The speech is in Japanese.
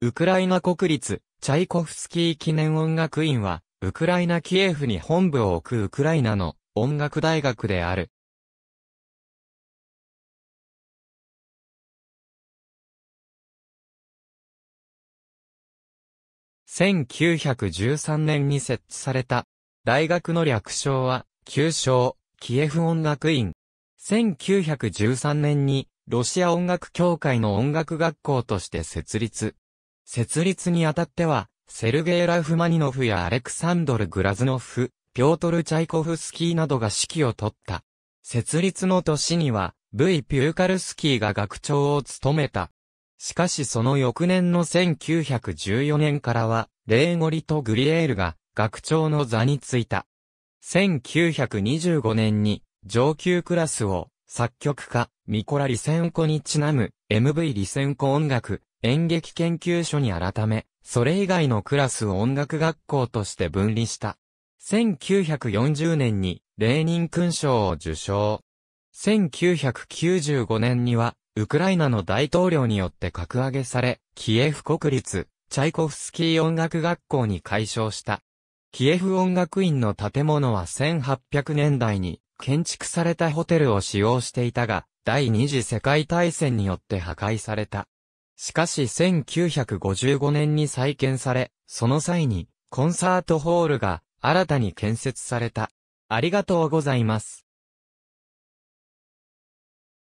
ウクライナ国立、チャイコフスキー記念音楽院は、ウクライナキエフに本部を置くウクライナの音楽大学である。1913年に設置された。大学の略称は、旧称、キエフ音楽院。1913年に、ロシア音楽協会の音楽学校として設立。設立にあたっては、セルゲイ・ラフマニノフやアレクサンドル・グラズノフ、ピョートル・チャイコフスキーなどが指揮を取った。設立の年には、V・ ピューカルスキーが学長を務めた。しかしその翌年の1914年からは、レーゴリとグリエールが学長の座についた。1925年に上級クラスを作曲家、ミコラ・リセンコにちなむ、MV リセンコ音楽、演劇研究所に改め、それ以外のクラスを音楽学校として分離した。1940年に、レーニン勲章を受章。1995年には、ウクライナの大統領によって格上げされ、キエフ国立、チャイコフスキー音楽学校に改称した。キエフ音楽院の建物は1800年代に建築されたホテルを使用していたが、第二次世界大戦によって破壊された。しかし1955年に再建され、その際にコンサートホールが新たに建設された。ありがとうございます。